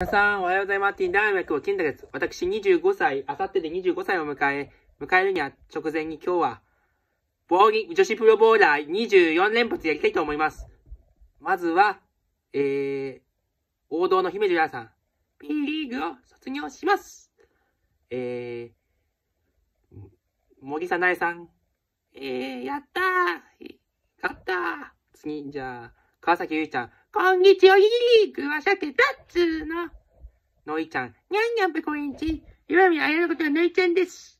皆さん、おはようございます。ティンダーメクを金です。私25歳、あさってで25歳を迎え、迎えるには直前に今日は、ボーリング、女子プロボーラー24連発やりたいと思います。まずは、えー、王道の姫路屋さん、P リーグを卒業します。えー、森さなえさん、えー、やったー勝ったー次、じゃあ、川崎ゆいちゃん、こんにちは、いりくはゃけたっつーの。のいちゃん、にゃんにゃんぺこいんち。わみあやのことはのいちゃんです。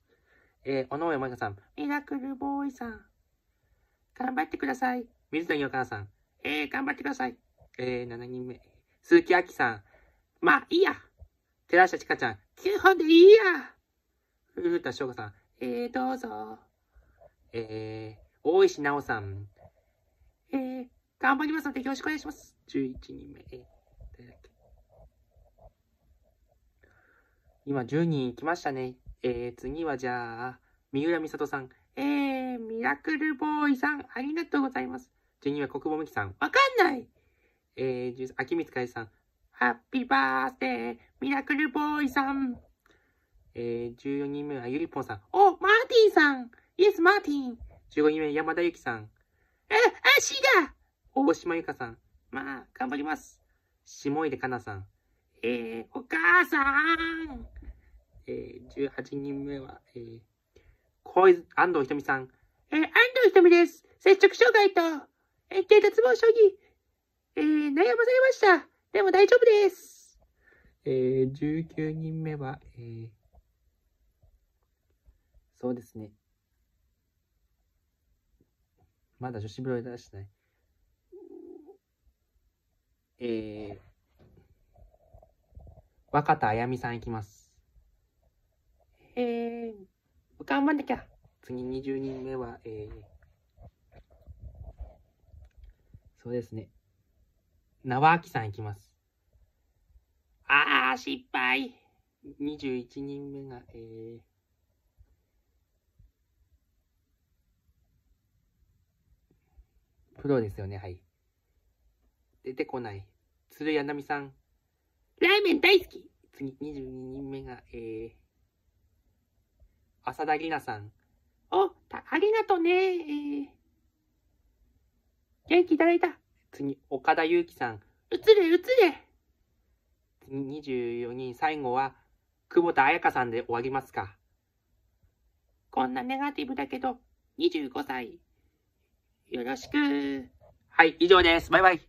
えー、おやまかさん、ミラクルボーイさん。頑張ってください。水谷おなさん、えー、頑張ってください。えー、7人目。鈴木あきさん、まあ、いいや。寺下ちかちゃん、9本でいいや。古田翔子さん、えー、どうぞ。えー、大石なおさん。えー、頑張りますので、よろしくお願いします。11人目。今、10人来ましたね。えー、次はじゃあ、三浦美里さん。えー、ミラクルボーイさん、ありがとうございます。12は国母無きさん、わかんないえー、1秋光海さん、ハッピーバースデー、ミラクルボーイさん。えー、14人目はゆりぽんさん。お、マーティンさんイエス、マーティン !15 人目、山田ゆきさん。え、足だ大島由香さん、まあ、頑張ります。下井でかなさん、えー、お母さんえー、18人目は、えー、小泉、安藤ひとみさん、えー、安藤ひとみです。接触障害と、えー、低脱毛症に、えー、悩まされました。でも大丈夫です。えー、19人目は、えー、そうですね。まだ女子風呂出してない。えー、若田あやみさんいきます。えー、頑張んなきゃ。次20人目は、えー、そうですね。縄きさんいきます。あー、失敗。21人目が、えー、プロですよね、はい。出てこない。鶴谷奈美さん。ラーメン大好き次、22人目が、えー、浅田里奈さん。お、た、ありがとねえー、元気いただいた。次、岡田祐樹さん。うつれ、うつれ。次、24人、最後は、久保田彩香さんで終わりますか。こんなネガティブだけど、25歳。よろしく。はい、以上です。バイバイ。